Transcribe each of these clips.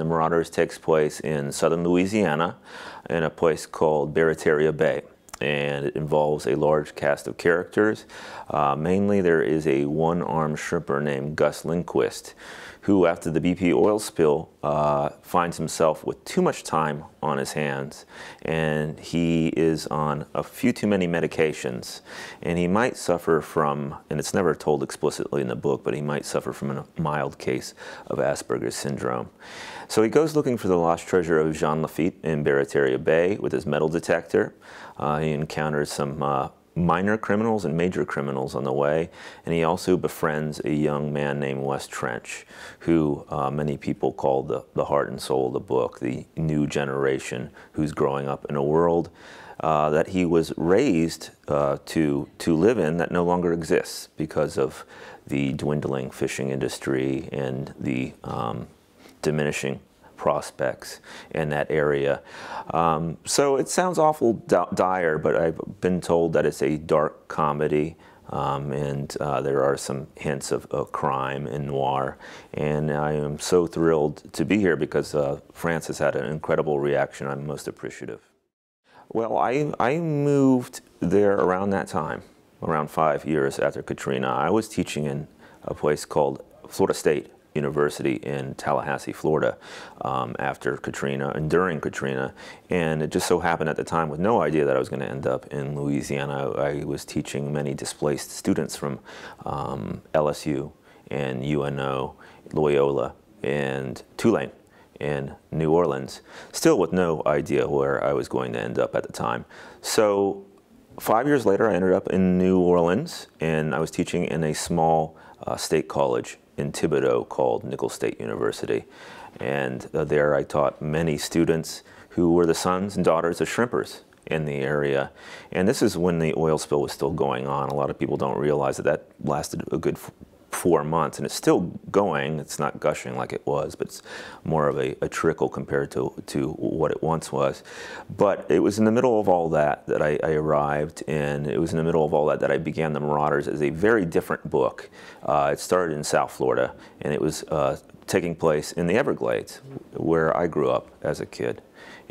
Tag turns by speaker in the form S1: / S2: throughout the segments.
S1: The Marauders takes place in southern Louisiana in a place called Barataria Bay and it involves a large cast of characters. Uh, mainly, there is a one armed shrimper named Gus Lindquist, who, after the BP oil spill, uh, finds himself with too much time on his hands, and he is on a few too many medications. And he might suffer from, and it's never told explicitly in the book, but he might suffer from a mild case of Asperger's syndrome. So he goes looking for the lost treasure of Jean Lafitte in Barataria Bay with his metal detector. Uh, Encounters some uh, minor criminals and major criminals on the way, and he also befriends a young man named Wes Trench, who uh, many people call the, the heart and soul of the book, the new generation who's growing up in a world uh, that he was raised uh, to, to live in that no longer exists because of the dwindling fishing industry and the um, diminishing prospects in that area. Um, so it sounds awful dire, but I've been told that it's a dark comedy. Um, and uh, there are some hints of, of, crime and noir. And I am so thrilled to be here because uh, France has had an incredible reaction. I'm most appreciative. Well, I, I moved there around that time, around five years after Katrina. I was teaching in a place called Florida State University in Tallahassee, Florida, um, after Katrina and during Katrina. And it just so happened at the time, with no idea that I was going to end up in Louisiana, I was teaching many displaced students from um, LSU and UNO, Loyola, and Tulane in New Orleans, still with no idea where I was going to end up at the time. So five years later, I ended up in New Orleans, and I was teaching in a small uh, state college in Thibodeau called Nickel State University. And uh, there I taught many students who were the sons and daughters of shrimpers in the area. And this is when the oil spill was still going on. A lot of people don't realize that that lasted a good four months, and it's still going. It's not gushing like it was, but it's more of a, a trickle compared to, to what it once was. But it was in the middle of all that that I, I arrived, and it was in the middle of all that that I began The Marauders as a very different book. Uh, it started in South Florida, and it was uh, taking place in the Everglades, where I grew up as a kid.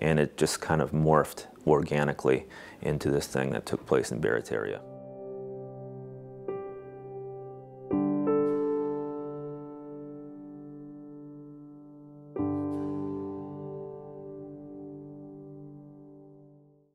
S1: And it just kind of morphed organically into this thing that took place in Barataria.